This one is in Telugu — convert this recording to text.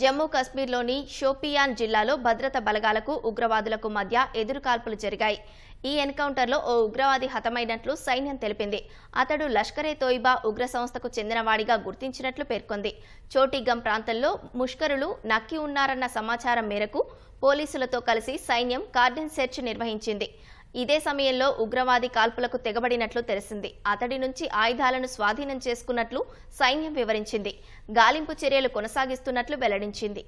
జమ్మూ కశ్మీర్లోని షోపియాన్ జిల్లాలో భద్రత బలగాలకు ఉగ్రవాదులకు మధ్య ఎదురుకాల్పులు జరిగాయి ఈ ఎన్కౌంటర్లో ఓ ఉగ్రవాది హతమైనట్లు సైన్యం తెలిపింది అతడు లష్కరే తోయిబా ఉగ్ర సంస్థకు చెందినవాడిగా గుర్తించినట్లు పేర్కొంది చోటీగం ప్రాంతంలో ముష్కరులు నక్కి ఉన్నారన్న సమాచారం మేరకు పోలీసులతో కలిసి సైన్యం కార్డెన్ సెర్చ్ నిర్వహించింది ఇదే సమయంలో ఉగ్రవాది కాల్పులకు తెగబడినట్లు తెలిసింది అతడి నుంచి ఆయుధాలను స్వాధీనం చేసుకున్నట్లు సైన్యం వివరించింది గాలింపు చర్యలు కొనసాగిస్తున్నట్లు వెల్లడించింది